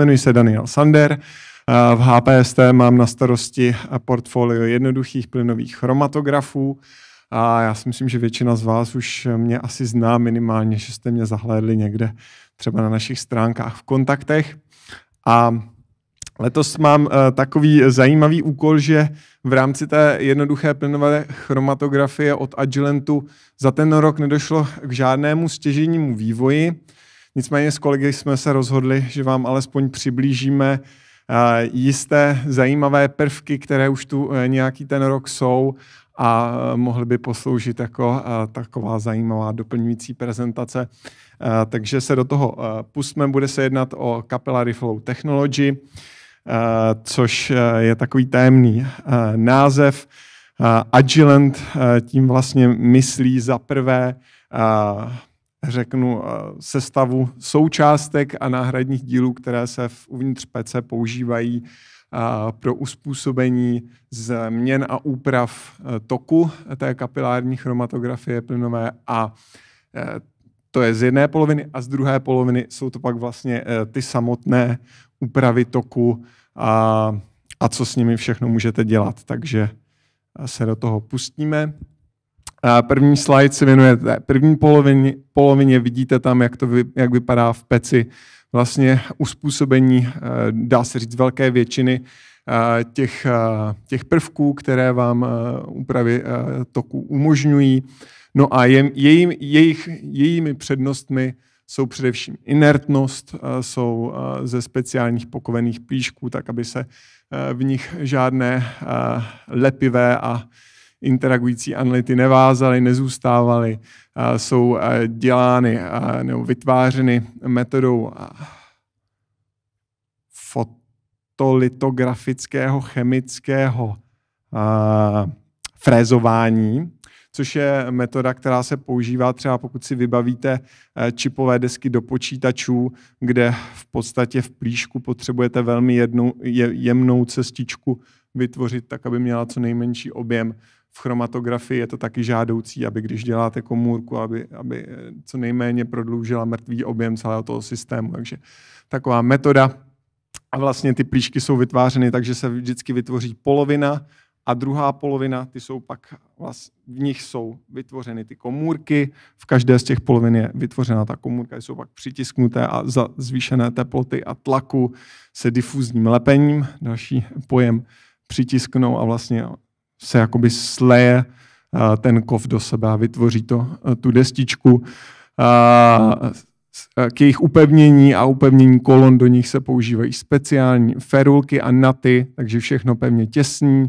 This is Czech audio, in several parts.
jmenuji se Daniel Sander. V HPST mám na starosti portfolio jednoduchých plynových chromatografů. A já si myslím, že většina z vás už mě asi zná minimálně, že jste mě zahlédli někde třeba na našich stránkách v kontaktech. A letos mám e, takový zajímavý úkol, že v rámci té jednoduché plynové chromatografie od Agilentu za ten rok nedošlo k žádnému stěženímu vývoji. Nicméně s kolegy jsme se rozhodli, že vám alespoň přiblížíme eh, jisté zajímavé prvky, které už tu eh, nějaký ten rok jsou a eh, mohly by posloužit jako taková zajímavá doplňující prezentace. Takže se do toho pustme. Bude se jednat o Capillary Flow Technology, což je takový tajemný název. Agilent tím vlastně myslí za prvé řeknu, eh, sestavu součástek a náhradních dílů, které se v uvnitř PC používají eh, pro uspůsobení změn a úprav eh, toku té kapilární chromatografie plynové a to je z jedné poloviny a z druhé poloviny jsou to pak vlastně ty samotné úpravy toku a, a co s nimi všechno můžete dělat. Takže se do toho pustíme. A první slide se věnuje té první polovině, polovině, vidíte tam, jak to vy, jak vypadá v peci vlastně uspůsobení, eh, dá se říct, velké většiny eh, těch, eh, těch prvků, které vám úpravy toku umožňují. No a je, jejich, jejími přednostmi jsou především inertnost, jsou ze speciálních pokovených plíšků, tak aby se v nich žádné lepivé a interagující analyty nevázaly, nezůstávaly, jsou dělány nebo vytvářeny metodou fotolitografického chemického frézování, což je metoda, která se používá třeba pokud si vybavíte e, čipové desky do počítačů, kde v podstatě v plíšku potřebujete velmi jednou, jemnou cestičku vytvořit tak, aby měla co nejmenší objem v chromatografii je to taky žádoucí, aby když děláte komůrku, aby, aby eh, co nejméně prodloužila mrtvý objem celého toho systému. Takže taková metoda. A vlastně ty plíšky jsou vytvářeny takže se vždycky vytvoří polovina a druhá polovina, ty jsou pak, vlastně, v nich jsou vytvořeny ty komůrky, v každé z těch polovin je vytvořena ta komůrka, jsou pak přitisknuté a za zvýšené teploty a tlaku se difuzním lepením, další pojem, přitisknou a vlastně se jakoby sleje ten kov do sebe a vytvoří to, tu destičku. K jejich upevnění a upevnění kolon do nich se používají speciální ferulky a naty, takže všechno pevně těsní,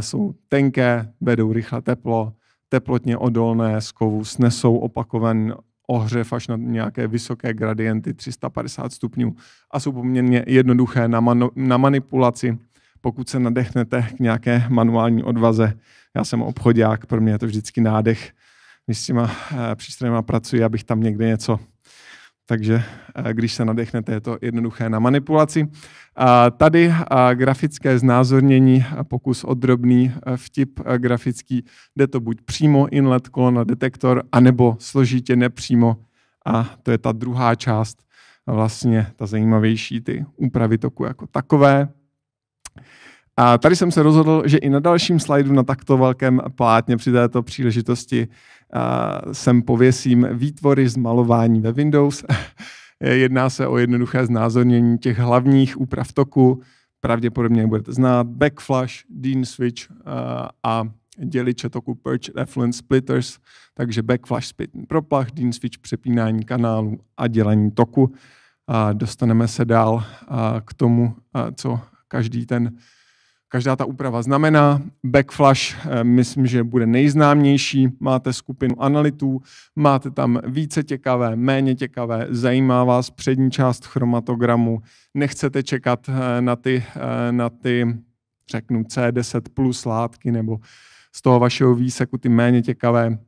jsou tenké, vedou rychle teplo, teplotně odolné z kovu, snesou opakovaný ohřev až na nějaké vysoké gradienty 350 stupňů a jsou poměrně jednoduché na, manu, na manipulaci pokud se nadechnete k nějaké manuální odvaze. Já jsem obchodák, pro mě je to vždycky nádech, když s těma eh, přístrojema pracuji, abych tam někde něco takže eh, když se nadechnete, je to jednoduché na manipulaci. Tady grafické znázornění, pokus o drobný eh, vtip grafický, jde to buď přímo inlet, kolona, detektor, anebo složitě nepřímo. A to je ta druhá část, vlastně ta zajímavější, ty úpravy toku jako takové. A tady jsem se rozhodl, že i na dalším slajdu na takto velkém plátně při této příležitosti uh, sem pověsím výtvory z malování ve Windows. Jedná se o jednoduché znázornění těch hlavních úprav toku, pravděpodobně je budete znát, backflash, dean switch a děliče toku Purge effluent Splitters, takže backflash zpětný proplach, dean switch přepínání kanálu a dělení toku. A dostaneme se dál a k tomu, a co každý ten, každá ta úprava znamená. Backflash, eh, myslím, že bude nejznámější. Máte skupinu analytů, máte tam více těkavé, méně těkavé, zajímá vás přední část chromatogramu, nechcete čekat eh, na ty, eh, na ty řeknu C10 plus látky nebo z toho vašeho výseku ty méně těkavé.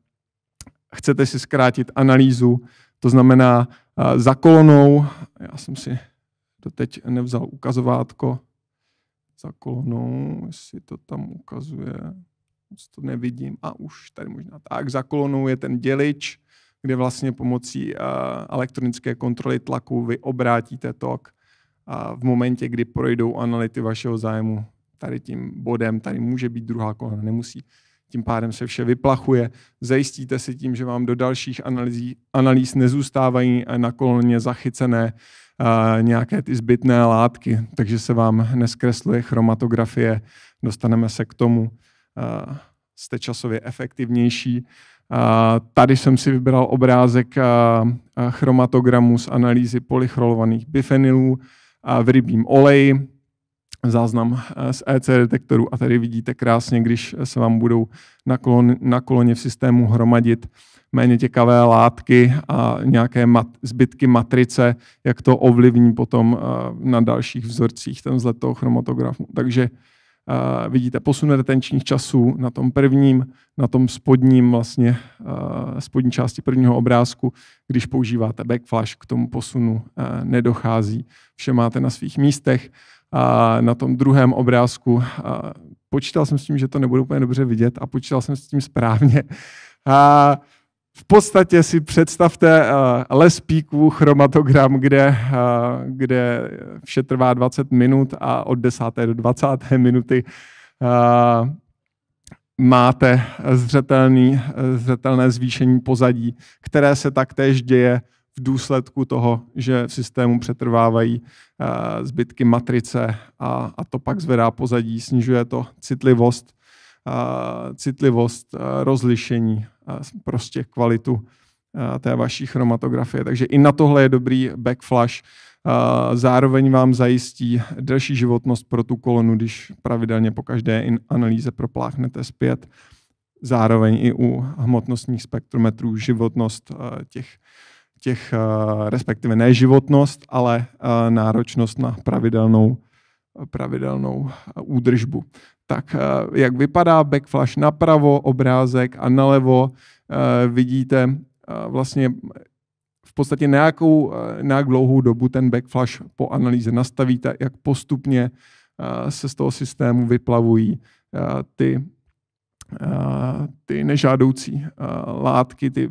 Chcete si zkrátit analýzu, to znamená za kolonou, já jsem si to teď nevzal ukazovátko, za kolonou, jestli to tam ukazuje, moc to nevidím. A už tady možná tak, za kolonou je ten dělič, kde vlastně pomocí uh, elektronické kontroly tlaku vy obrátíte tok a v momentě, kdy projdou analýty vašeho zájmu tady tím bodem, tady může být druhá kolona, nemusí tím pádem se vše vyplachuje. Zajistíte si tím, že vám do dalších analýz analýz nezůstávají na koloně zachycené uh, nějaké ty zbytné látky, takže se vám neskresluje chromatografie, dostaneme se k tomu, uh, jste časově efektivnější. Uh, tady jsem si vybral obrázek chromatogramu z analýzy polychrolovaných uh, v rybím oleji záznam eh, z EC detektoru a tady vidíte krásně, když se vám budou na, kolon, na koloně v systému hromadit méně těkavé látky a nějaké mat, zbytky matrice, jak to ovlivní potom eh, na dalších vzorcích ten vzhled toho chromatografu. Takže eh, vidíte posun retenčních časů na tom prvním, na tom spodním vlastně, spodní části prvního obrázku. Když používáte backflash, k tomu posunu nedochází. Vše máte na svých místech a na tom druhém obrázku. A počítal jsem s tím, že to nebude úplně dobře vidět a počítal jsem s tím správně. A v podstatě si představte les píků, chromatogram, kde, kde vše trvá 20 minut a od 10. do 20. minuty máte zřetelný, zřetelné zvýšení pozadí, které se taktéž děje v důsledku toho, že v systému přetrvávají eh, zbytky matrice a, a to pak zvedá pozadí, snižuje to citlivost, eh, citlivost eh, rozlišení, prostě kvalitu té vaší chromatografie. Takže i na tohle je dobrý backflash. Zároveň vám zajistí delší životnost pro tu kolonu, když pravidelně po každé analýze propláchnete zpět. Zároveň i u hmotnostních spektrometrů životnost těch těch, eh, respektive ne životnost, ale eh, náročnost na pravidelnou, pravidelnou eh, údržbu. Tak jak vypadá backflash napravo, obrázek a nalevo, vidíte vlastně v podstatě nějakou, nějak dlouhou dobu ten backflash po analýze nastavíte, jak postupně se z toho systému vyplavují ty, ty nežádoucí látky, ty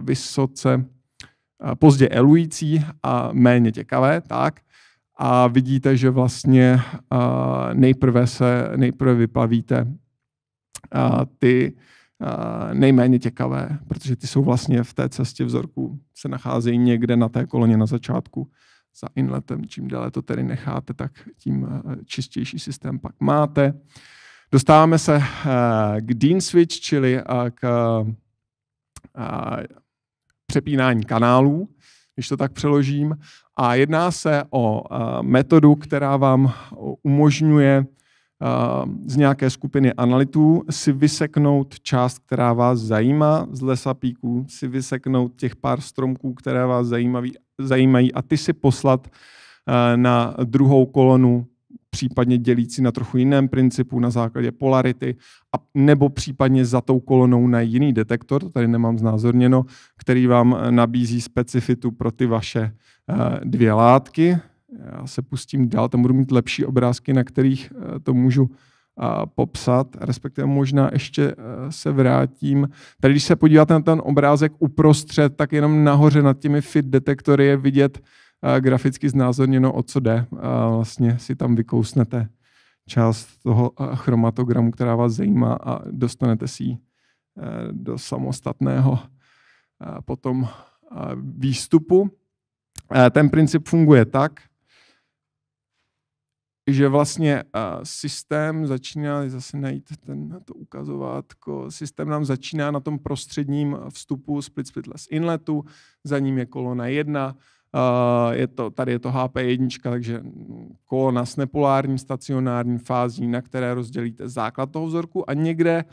vysoce pozdě elující a méně těkavé, tak. A vidíte, že vlastně nejprve se, nejprve vyplavíte ty nejméně těkavé, protože ty jsou vlastně v té cestě vzorku, se nacházejí někde na té koloně na začátku za inletem. Čím déle to tedy necháte, tak tím čistější systém pak máte. Dostáváme se k Dean Switch, čili k přepínání kanálů, když to tak přeložím. A jedná se o eh, metodu, která vám umožňuje eh, z nějaké skupiny analytů si vyseknout část, která vás zajímá z lesa píků, si vyseknout těch pár stromků, které vás zajímají a ty si poslat eh, na druhou kolonu případně dělící na trochu jiném principu na základě polarity, a nebo případně za tou kolonou na jiný detektor, to tady nemám znázorněno, který vám eh, nabízí specifitu pro ty vaše eh, dvě látky. Já se pustím dál, tam budu mít lepší obrázky, na kterých eh, to můžu popsat, respektive možná ještě se vrátím. Tady, když se podíváte na ten obrázek uprostřed, tak jenom nahoře nad těmi fit detektory je vidět graficky znázorněno, o co jde. A vlastně si tam vykousnete část toho chromatogramu, která vás zajímá a dostanete si ji e, do samostatného e, potom e, výstupu. Ten princip funguje tak, že vlastně systém začíná, zase najít ten, na to ukazovátko, systém nám začíná na tom prostředním vstupu split less inletu, za ním je kolona jedna. Eh, je to, tady je to HP1, takže kolona s nepolární stacionární fází, na které rozdělíte základ toho vzorku a někde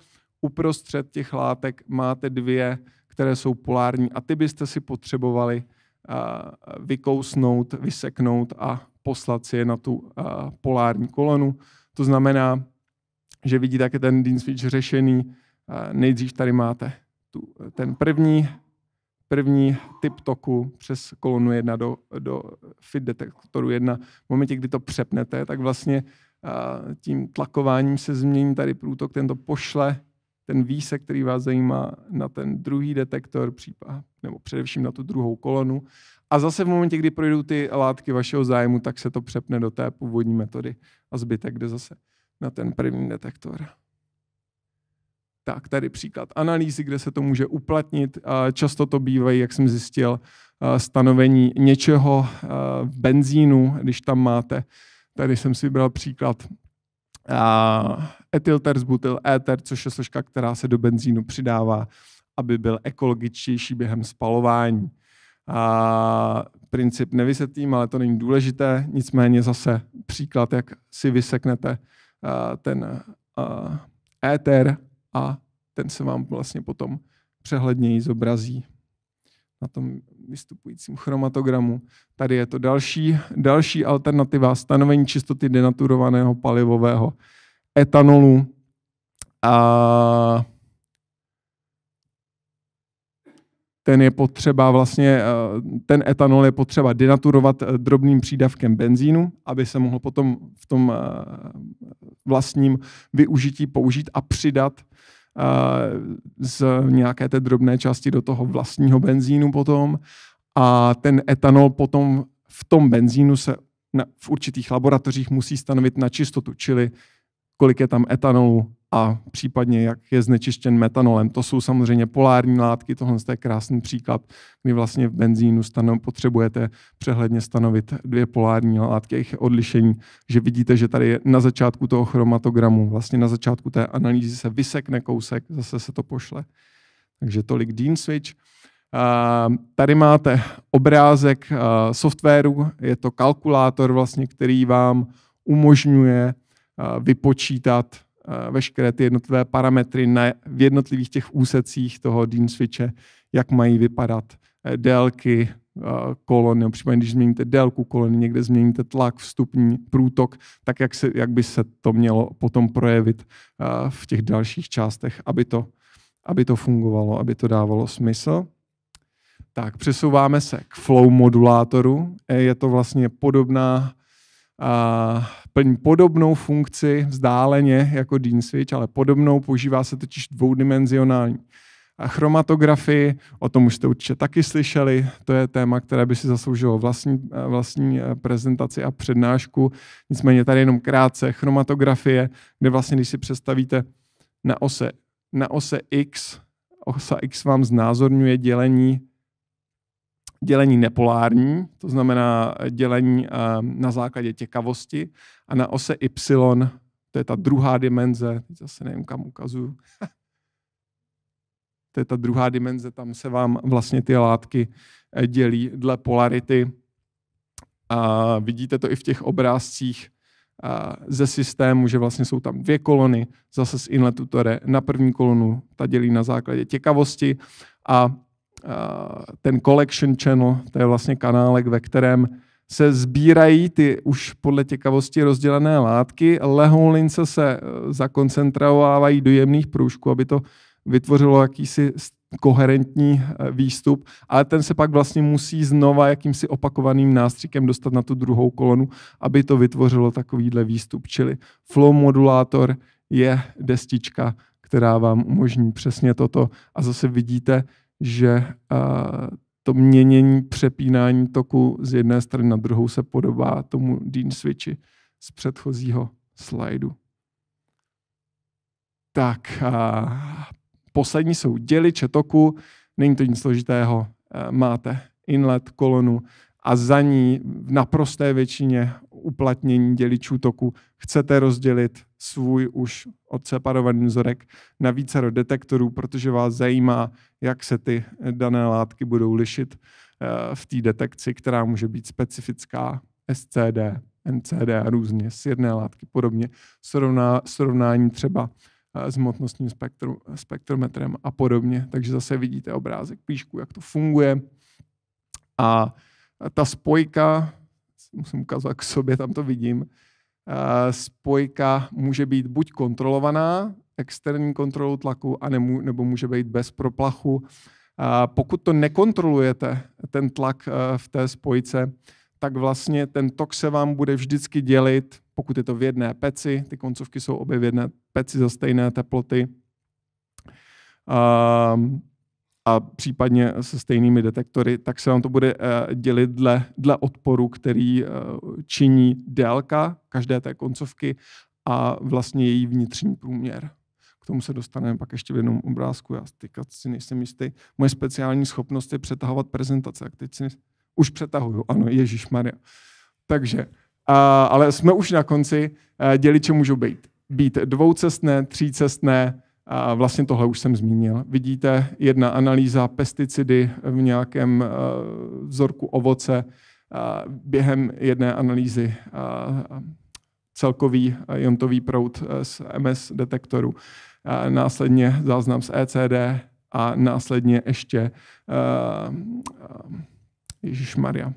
uprostřed těch látek máte dvě, které jsou polární a ty byste si potřebovali eh, vykousnout, vyseknout a poslat si je na tu eh, polární kolonu. To znamená, že vidíte, jak je ten Dean Switch řešený. Nejdřív tady máte tu, ten první první typ toku přes kolonu 1 do, do fit detektoru 1. V momentě, kdy to přepnete, tak vlastně tím tlakováním se změní tady průtok, ten to pošle ten výsek, který vás zajímá, na ten druhý detektor, případ, nebo především na tu druhou kolonu. A zase v momentě, kdy projdou ty látky vašeho zájmu, tak se to přepne do té původní metody a zbytek jde zase na ten první detektor. Tak tady příklad analýzy, kde se to může uplatnit. Často to bývají, jak jsem zjistil, stanovení něčeho v benzínu, když tam máte. Tady jsem si vybral příklad etylterzbutyl éter, což je složka, která se do benzínu přidává, aby byl ekologičtější během spalování. A princip nevysvětlím, ale to není důležité. Nicméně zase příklad, jak si vyseknete ten éter a ten se vám vlastně potom přehledněji zobrazí na tom vystupujícím chromatogramu. Tady je to další, další alternativa stanovení čistoty denaturovaného palivového etanolu. A ten je potřeba vlastně, eh, ten etanol je potřeba denaturovat eh, drobným přídavkem benzínu, aby se mohl potom v tom eh, vlastním využití použít a přidat z nějaké té drobné části do toho vlastního benzínu potom a ten etanol potom v tom benzínu se na, v určitých laboratořích musí stanovit na čistotu, čili kolik je tam etanolu a případně jak je znečištěn metanolem. To jsou samozřejmě polární látky, tohle je krásný příklad, kdy vlastně v benzínu stanov, potřebujete přehledně stanovit dvě polární látky, jejich odlišení, že vidíte, že tady je na začátku toho chromatogramu, vlastně na začátku té analýzy se vysekne kousek, zase se to pošle. Takže tolik Dean Switch. Tady máte obrázek softwaru, je to kalkulátor, vlastně, který vám umožňuje vypočítat Eh, veškeré ty jednotlivé parametry na, v jednotlivých těch úsecích toho Dean Switche, jak mají vypadat eh, délky eh, kolon, nebo případně když změníte délku kolony, někde změníte tlak, vstupní průtok, tak jak, se, jak by se to mělo potom projevit v těch dalších částech, aby to, aby to fungovalo, aby to dávalo smysl. Tak přesouváme se k flow modulátoru. Je to vlastně podobná a plní podobnou funkci vzdáleně jako Dean Switch, ale podobnou, používá se totiž dvoudimenzionální a chromatografii, o tom už jste určitě taky slyšeli, to je téma, které by si zasloužilo vlastní, eh, vlastní eh, prezentaci a přednášku, nicméně tady jenom krátce chromatografie, kde vlastně, když si představíte na ose, na ose X, osa X vám znázorňuje dělení dělení nepolární, to znamená eh, dělení eh, na základě těkavosti a na ose Y, to je ta druhá dimenze, zase nevím, kam ukazuju, to je ta druhá dimenze, tam se vám vlastně ty látky eh, dělí dle polarity. A vidíte to i v těch obrázcích ze systému, že vlastně jsou tam dvě kolony, zase z inletu to jde na první kolonu, ta dělí na základě těkavosti a Eh, ten collection channel, to je vlastně kanálek, ve kterém se sbírají ty už podle těkavosti rozdělené látky, lehoulince se eh, zakoncentrovávají do jemných průžků, aby to vytvořilo jakýsi koherentní eh, výstup, ale ten se pak vlastně musí znova jakýmsi opakovaným nástřikem dostat na tu druhou kolonu, aby to vytvořilo takovýhle výstup. Čili flow modulátor je destička, která vám umožní přesně toto. A zase vidíte, že eh, to měnění, přepínání toku z jedné strany na druhou se podobá tomu Dean Switchi z předchozího slajdu. Tak, a eh, poslední jsou děliče toku. Není to nic složitého. Eh, máte inlet, kolonu a za ní v naprosté většině uplatnění děličů toku chcete rozdělit svůj už odseparovaný vzorek na více detektorů, protože vás zajímá, jak se ty dané látky budou lišit eh, v té detekci, která může být specifická SCD, NCD a různě z jedné látky podobně. Srovná, srovnání třeba eh, s hmotnostním spektru, spektrometrem a podobně. Takže zase vidíte obrázek píšku, jak to funguje. A ta spojka musím ukazovat k sobě, tam to vidím, spojka může být buď kontrolovaná, externí kontrolou tlaku, anemu, nebo může být bez proplachu. Pokud to nekontrolujete, ten tlak e, v té spojce, tak vlastně ten tok se vám bude vždycky dělit, pokud je to v jedné peci, ty koncovky jsou obě v jedné peci za stejné teploty, a případně se stejnými detektory, tak se vám to bude eh, dělit dle, dle odporu, který eh, činí délka každé té koncovky a vlastně její vnitřní průměr. K tomu se dostaneme pak ještě v jednom obrázku. Já teďka si nejsem jistý. Moje speciální schopnost je přetahovat prezentace. Tak teď si už přetahuju. Ano, Ježíš Maria. Takže, a, ale jsme už na konci. Eh, děliče můžou být, být dvoucestné, třícestné, a vlastně tohle už jsem zmínil. Vidíte, jedna analýza pesticidy v nějakém eh, vzorku ovoce eh, během jedné analýzy eh, celkový jontový proud z MS detektoru, následně záznam z ECD a následně ještě Ježíš Maria.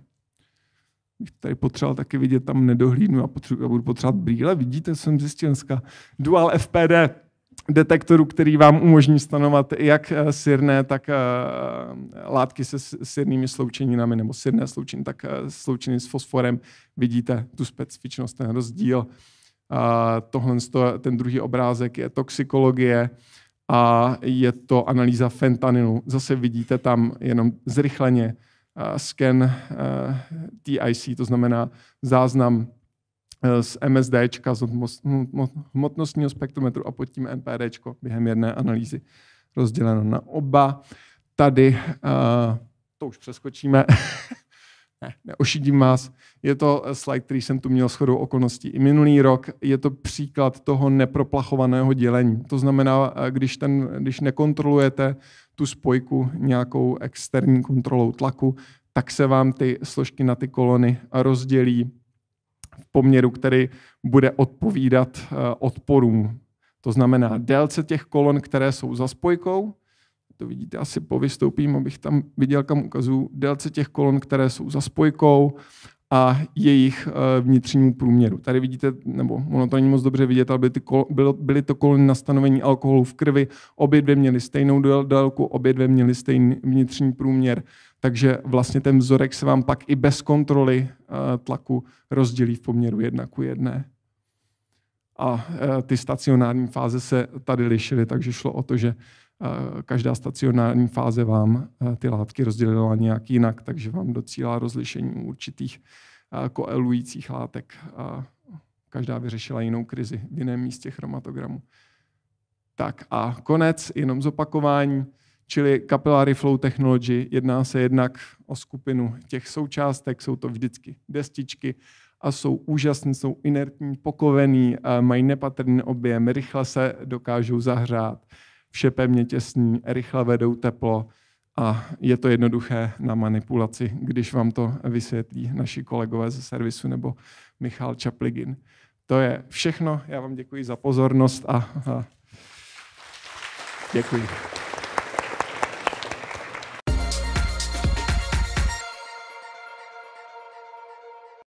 Bych tady potřeboval taky vidět, tam nedohlídnu a, a budu potřebovat brýle. Vidíte, jsem zjistil dneska dual FPD detektorů, který vám umožní stanovat jak eh, sirné, tak eh, látky se sirnými sloučeninami nebo sirné sloučeniny, tak eh, sloučeniny s fosforem. Vidíte tu specifičnost, ten rozdíl. Tohle, ten druhý obrázek je toxikologie a je to analýza fentanylu. Zase vidíte tam jenom zrychleně scan TIC, to znamená záznam Eh, z MSD z hmotnostního spektrometru a pod tím NPDčko během jedné analýzy rozděleno na oba. Tady uh, to už přeskočíme. ne, neošidím vás. Je to slide, který jsem tu měl shodou okolností i minulý rok. Je to příklad toho neproplachovaného dělení. To znamená, eh, když, ten, když nekontrolujete tu spojku nějakou externí kontrolou tlaku, tak se vám ty složky na ty kolony rozdělí v poměru, který bude odpovídat eh, odporům. To znamená délce těch kolon, které jsou za spojkou, to vidíte asi po vystoupím, abych tam viděl, kam ukazuju, délce těch kolon, které jsou za spojkou a jejich eh, vnitřnímu průměru. Tady vidíte, nebo ono to není moc dobře vidět, ale byly, ty kol, bylo, byly to kolony na stanovení alkoholu v krvi, obě dvě měly stejnou délku, obě dvě měly stejný vnitřní průměr, takže vlastně ten vzorek se vám pak i bez kontroly eh, tlaku rozdělí v poměru jedna ku jedné. A eh, ty stacionární fáze se tady lišily, takže šlo o to, že Každá stacionární fáze vám eh, ty látky rozdělila nějak jinak, takže vám docílá rozlišení určitých eh, koelujících látek. Každá vyřešila jinou krizi v jiném místě chromatogramu. Tak a konec, jenom zopakování, čili Capillary Flow Technology. Jedná se jednak o skupinu těch součástek, jsou to vždycky destičky a jsou úžasné, jsou inertní, pokovený, mají nepatrný objem, rychle se dokážou zahřát vše pevně těsní, rychle vedou teplo a je to jednoduché na manipulaci, když vám to vysvětlí naši kolegové ze servisu nebo Michal Čapligin. To je všechno. Já vám děkuji za pozornost a, a děkuji.